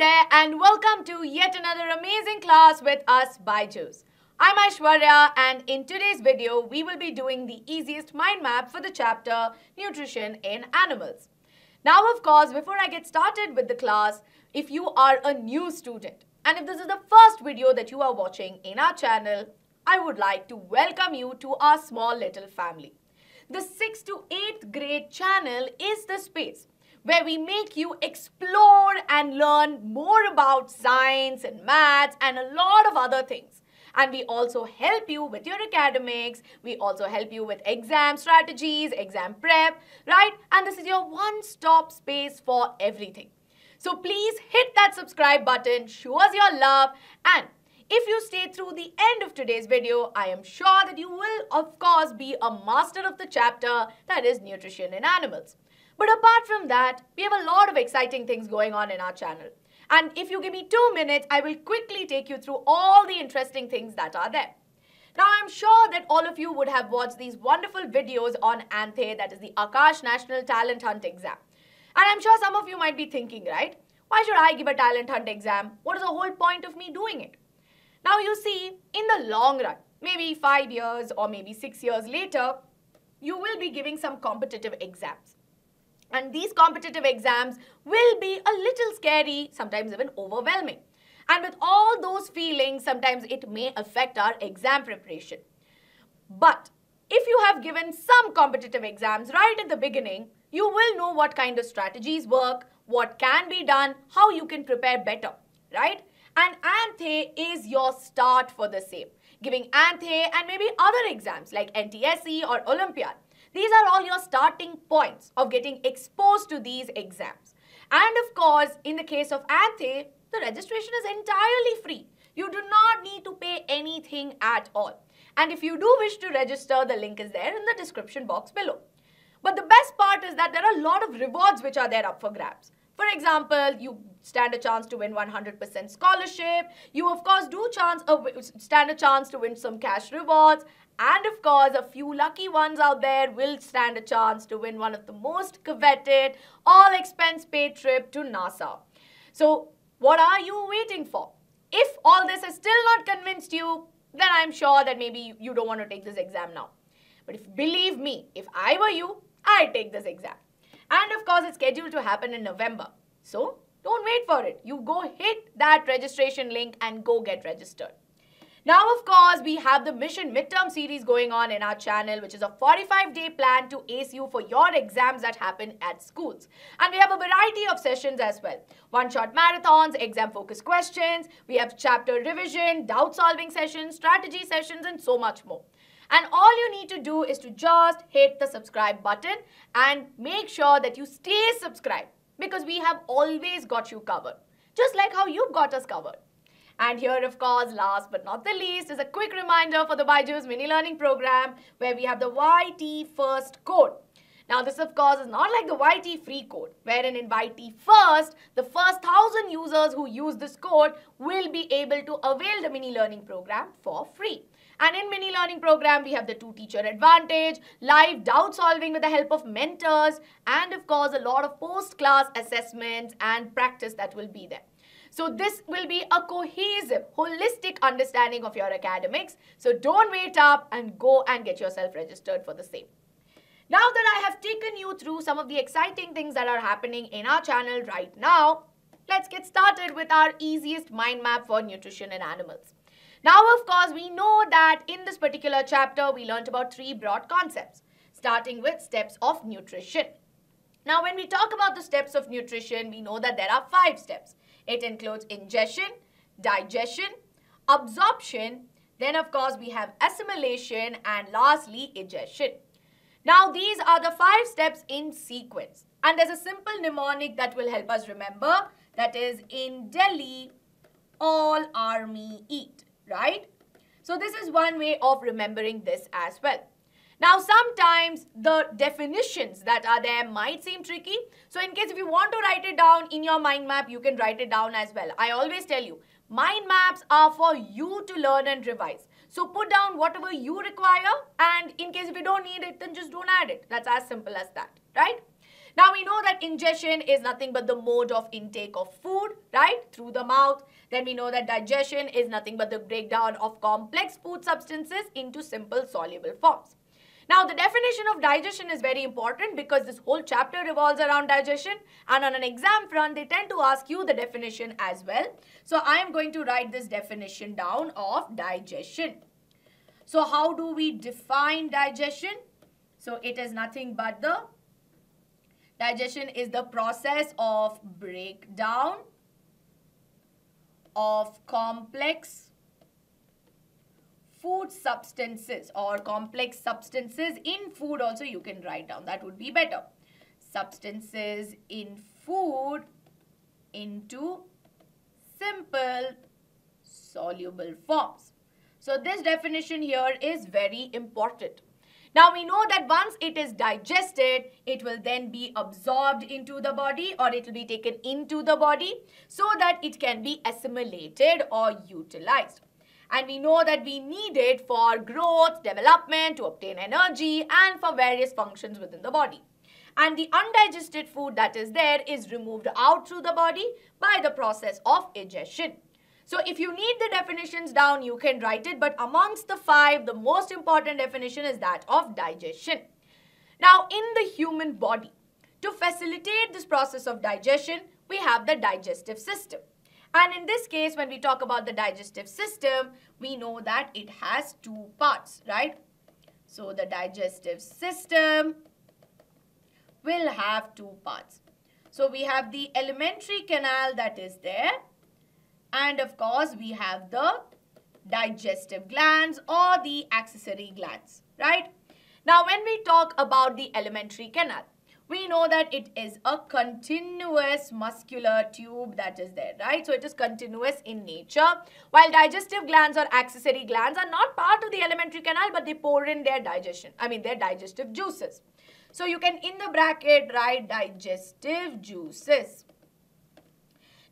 there and welcome to yet another amazing class with us by Juice. I'm Aishwarya and in today's video we will be doing the easiest mind map for the chapter Nutrition in Animals. Now of course before I get started with the class, if you are a new student and if this is the first video that you are watching in our channel, I would like to welcome you to our small little family. The 6th to 8th grade channel is the space where we make you explore and learn more about science and maths and a lot of other things. And we also help you with your academics. We also help you with exam strategies, exam prep, right? And this is your one-stop space for everything. So please hit that subscribe button, show us your love and if you stay through the end of today's video, I am sure that you will of course be a master of the chapter that is nutrition in animals. But apart from that, we have a lot of exciting things going on in our channel. And if you give me two minutes, I will quickly take you through all the interesting things that are there. Now, I'm sure that all of you would have watched these wonderful videos on ANTHE, that is the Akash National Talent Hunt exam. And I'm sure some of you might be thinking, right? Why should I give a talent hunt exam? What is the whole point of me doing it? Now you see, in the long run, maybe five years or maybe six years later, you will be giving some competitive exams. And these competitive exams will be a little scary, sometimes even overwhelming. And with all those feelings, sometimes it may affect our exam preparation. But if you have given some competitive exams right at the beginning, you will know what kind of strategies work, what can be done, how you can prepare better, right? and Anthe is your start for the same, giving Anthe and maybe other exams like NTSE or Olympiad. These are all your starting points of getting exposed to these exams. And of course, in the case of Anthe, the registration is entirely free. You do not need to pay anything at all. And if you do wish to register, the link is there in the description box below. But the best part is that there are a lot of rewards which are there up for grabs. For example, you stand a chance to win 100% scholarship. You, of course, do chance stand a chance to win some cash rewards. And, of course, a few lucky ones out there will stand a chance to win one of the most coveted all-expense-paid trip to NASA. So, what are you waiting for? If all this has still not convinced you, then I'm sure that maybe you don't want to take this exam now. But if believe me, if I were you, I'd take this exam. And of course, it's scheduled to happen in November. So don't wait for it. You go hit that registration link and go get registered. Now, of course, we have the Mission Midterm series going on in our channel, which is a 45-day plan to ace you for your exams that happen at schools. And we have a variety of sessions as well. One-shot marathons, exam-focused questions, we have chapter revision, doubt-solving sessions, strategy sessions, and so much more. And all you need to do is to just hit the subscribe button and make sure that you stay subscribed because we have always got you covered. Just like how you've got us covered. And here, of course, last but not the least, is a quick reminder for the Byju's Mini Learning Program where we have the YT First Code. Now, this, of course, is not like the YT Free Code, wherein in YT First, the first thousand users who use this code will be able to avail the Mini Learning Program for free. And in mini learning program, we have the two teacher advantage, live doubt solving with the help of mentors, and of course, a lot of post-class assessments and practice that will be there. So this will be a cohesive, holistic understanding of your academics. So don't wait up and go and get yourself registered for the same. Now that I have taken you through some of the exciting things that are happening in our channel right now, let's get started with our easiest mind map for nutrition and animals. Now, of course, we know that in this particular chapter, we learnt about three broad concepts, starting with steps of nutrition. Now, when we talk about the steps of nutrition, we know that there are five steps. It includes ingestion, digestion, absorption, then of course we have assimilation and lastly egestion. Now these are the five steps in sequence. And there's a simple mnemonic that will help us remember that is in Delhi, all army eat right? So this is one way of remembering this as well. Now, sometimes the definitions that are there might seem tricky. So in case if you want to write it down in your mind map, you can write it down as well. I always tell you, mind maps are for you to learn and revise. So put down whatever you require and in case if you don't need it, then just don't add it. That's as simple as that, right? Now we know that ingestion is nothing but the mode of intake of food, right? Through the mouth. Then we know that digestion is nothing but the breakdown of complex food substances into simple soluble forms. Now, the definition of digestion is very important because this whole chapter revolves around digestion and on an exam front, they tend to ask you the definition as well. So, I am going to write this definition down of digestion. So, how do we define digestion? So, it is nothing but the digestion is the process of breakdown of complex food substances or complex substances in food also you can write down that would be better substances in food into simple soluble forms so this definition here is very important now we know that once it is digested, it will then be absorbed into the body or it will be taken into the body so that it can be assimilated or utilized. And we know that we need it for growth, development, to obtain energy and for various functions within the body. And the undigested food that is there is removed out through the body by the process of ingestion. So if you need the definitions down, you can write it. But amongst the five, the most important definition is that of digestion. Now, in the human body, to facilitate this process of digestion, we have the digestive system. And in this case, when we talk about the digestive system, we know that it has two parts, right? So the digestive system will have two parts. So we have the elementary canal that is there and of course, we have the digestive glands or the accessory glands, right? Now, when we talk about the elementary canal, we know that it is a continuous muscular tube that is there, right? So, it is continuous in nature. While digestive glands or accessory glands are not part of the elementary canal, but they pour in their digestion, I mean their digestive juices. So, you can in the bracket write digestive juices.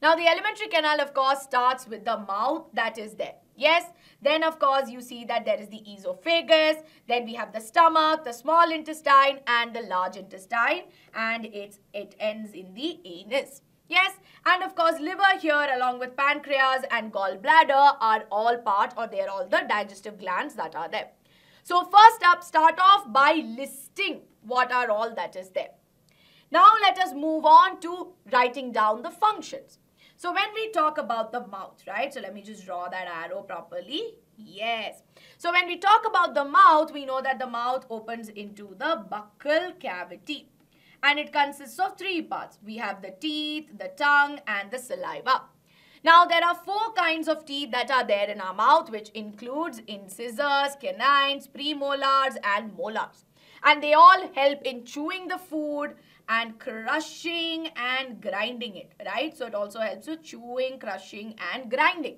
Now the elementary canal of course starts with the mouth that is there. Yes, then of course you see that there is the esophagus, then we have the stomach, the small intestine and the large intestine and it's, it ends in the anus. Yes, and of course liver here along with pancreas and gallbladder are all part or they are all the digestive glands that are there. So first up, start off by listing what are all that is there. Now let us move on to writing down the functions. So when we talk about the mouth, right? So let me just draw that arrow properly. Yes. So when we talk about the mouth, we know that the mouth opens into the buccal cavity. And it consists of three parts. We have the teeth, the tongue and the saliva. Now there are four kinds of teeth that are there in our mouth which includes incisors, canines, premolars and molars. And they all help in chewing the food, and crushing and grinding it, right? So it also helps with chewing, crushing and grinding.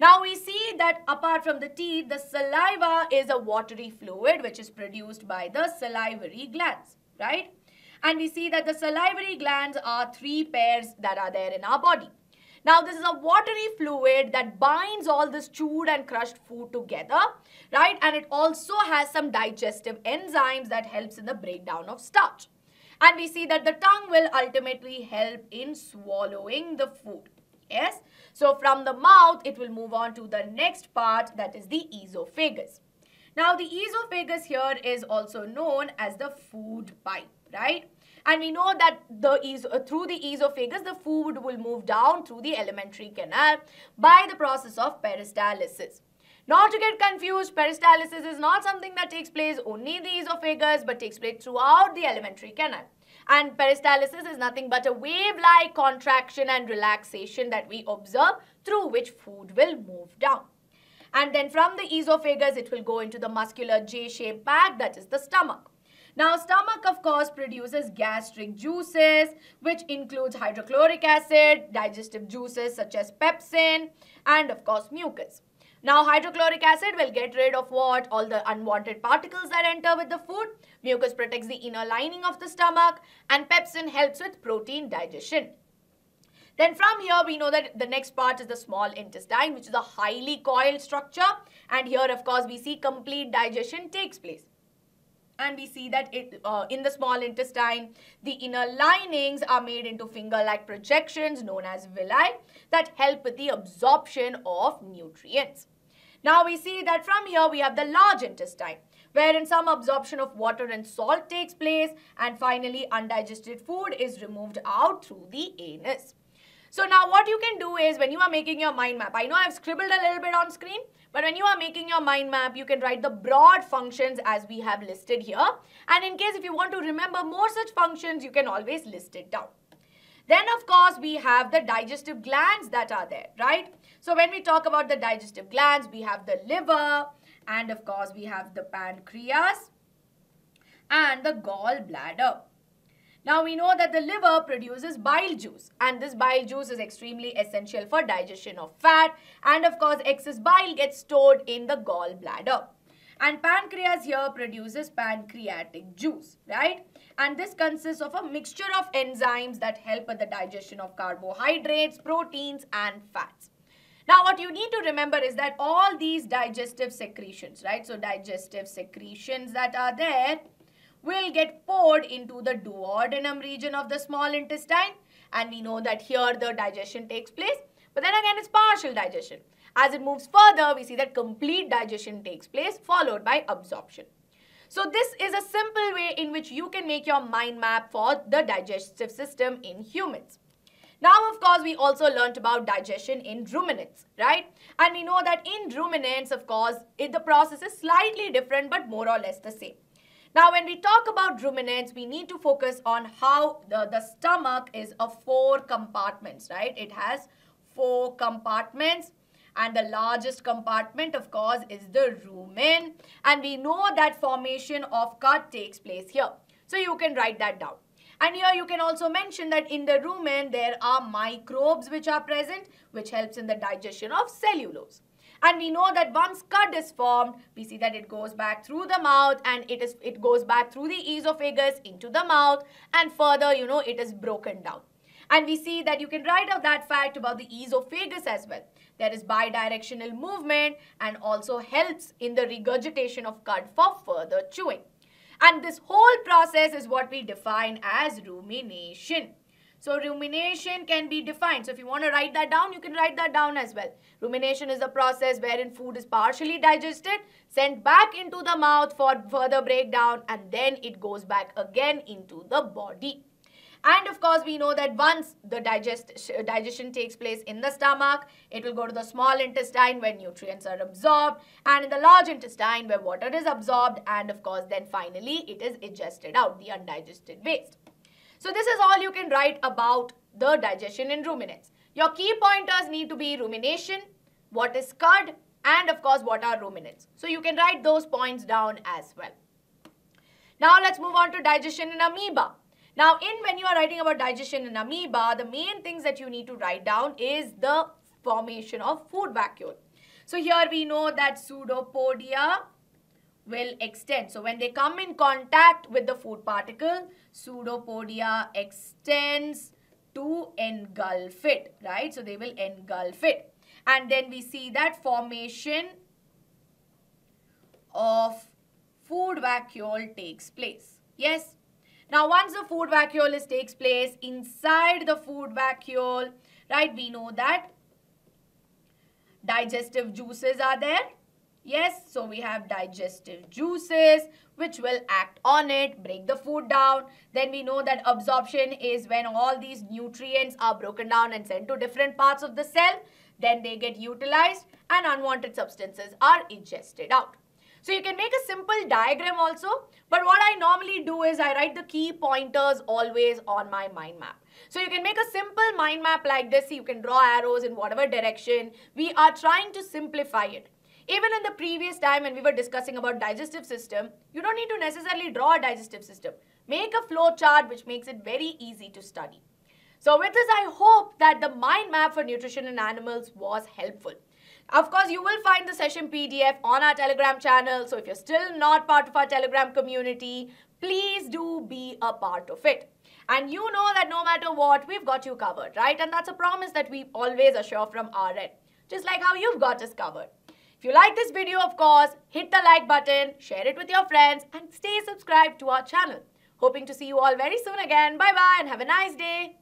Now we see that apart from the teeth, the saliva is a watery fluid which is produced by the salivary glands, right? And we see that the salivary glands are three pairs that are there in our body. Now this is a watery fluid that binds all this chewed and crushed food together, right? And it also has some digestive enzymes that helps in the breakdown of starch and we see that the tongue will ultimately help in swallowing the food. Yes? So from the mouth, it will move on to the next part that is the esophagus. Now the esophagus here is also known as the food pipe, right? And we know that the uh, through the esophagus, the food will move down through the alimentary canal by the process of peristalsis. Not to get confused, peristalsis is not something that takes place only in the esophagus but takes place throughout the alimentary canal. And peristalsis is nothing but a wave-like contraction and relaxation that we observe through which food will move down. And then from the esophagus, it will go into the muscular J-shaped bag that is the stomach. Now, stomach, of course, produces gastric juices, which includes hydrochloric acid, digestive juices such as pepsin, and, of course, mucus. Now hydrochloric acid will get rid of what? All the unwanted particles that enter with the food. Mucus protects the inner lining of the stomach and pepsin helps with protein digestion. Then from here we know that the next part is the small intestine which is a highly coiled structure and here of course we see complete digestion takes place and we see that it, uh, in the small intestine, the inner linings are made into finger-like projections known as villi that help with the absorption of nutrients. Now we see that from here we have the large intestine wherein some absorption of water and salt takes place and finally undigested food is removed out through the anus. So now what you can do is when you are making your mind map, I know I've scribbled a little bit on screen, but when you are making your mind map, you can write the broad functions as we have listed here. And in case if you want to remember more such functions, you can always list it down. Then of course, we have the digestive glands that are there, right? So when we talk about the digestive glands, we have the liver and of course, we have the pancreas and the gallbladder. Now we know that the liver produces bile juice and this bile juice is extremely essential for digestion of fat and of course excess bile gets stored in the gallbladder. And pancreas here produces pancreatic juice, right? And this consists of a mixture of enzymes that help with the digestion of carbohydrates, proteins and fats. Now, what you need to remember is that all these digestive secretions, right? So, digestive secretions that are there will get poured into the duodenum region of the small intestine. And we know that here the digestion takes place. But then again, it's partial digestion. As it moves further, we see that complete digestion takes place followed by absorption. So this is a simple way in which you can make your mind map for the digestive system in humans. Now, of course, we also learnt about digestion in ruminants, right? And we know that in ruminants, of course, it, the process is slightly different but more or less the same. Now, when we talk about ruminants, we need to focus on how the, the stomach is a four compartments, right? It has four compartments and the largest compartment of course is the rumen and we know that formation of gut takes place here. So you can write that down. And here you can also mention that in the rumen there are microbes which are present which helps in the digestion of cellulose and we know that once cud is formed we see that it goes back through the mouth and it is it goes back through the esophagus into the mouth and further you know it is broken down and we see that you can write out that fact about the esophagus as well. There is bidirectional movement and also helps in the regurgitation of cud for further chewing. And this whole process is what we define as rumination. So rumination can be defined. So if you want to write that down, you can write that down as well. Rumination is the process wherein food is partially digested, sent back into the mouth for further breakdown and then it goes back again into the body. And of course, we know that once the digest, digestion takes place in the stomach, it will go to the small intestine where nutrients are absorbed and in the large intestine where water is absorbed and of course, then finally it is ingested out, the undigested waste. So this is all you can write about the digestion in ruminants. Your key pointers need to be rumination, what is cud, and of course what are ruminants. So you can write those points down as well. Now let's move on to digestion in amoeba. Now in when you are writing about digestion in amoeba, the main things that you need to write down is the formation of food vacuole. So here we know that pseudopodia will extend. So when they come in contact with the food particle, pseudopodia extends to engulf it, right? So they will engulf it. And then we see that formation of food vacuole takes place. Yes. Now once the food vacuole is, takes place inside the food vacuole, right, we know that digestive juices are there Yes, so we have digestive juices which will act on it, break the food down. Then we know that absorption is when all these nutrients are broken down and sent to different parts of the cell. Then they get utilized and unwanted substances are ingested out. So you can make a simple diagram also. But what I normally do is I write the key pointers always on my mind map. So you can make a simple mind map like this. You can draw arrows in whatever direction. We are trying to simplify it. Even in the previous time when we were discussing about digestive system, you don't need to necessarily draw a digestive system. Make a flow chart which makes it very easy to study. So with this, I hope that the mind map for nutrition in animals was helpful. Of course, you will find the session PDF on our Telegram channel. So if you're still not part of our Telegram community, please do be a part of it. And you know that no matter what, we've got you covered, right? And that's a promise that we always assure from our end, just like how you've got us covered you like this video, of course, hit the like button, share it with your friends and stay subscribed to our channel. Hoping to see you all very soon again. Bye-bye and have a nice day.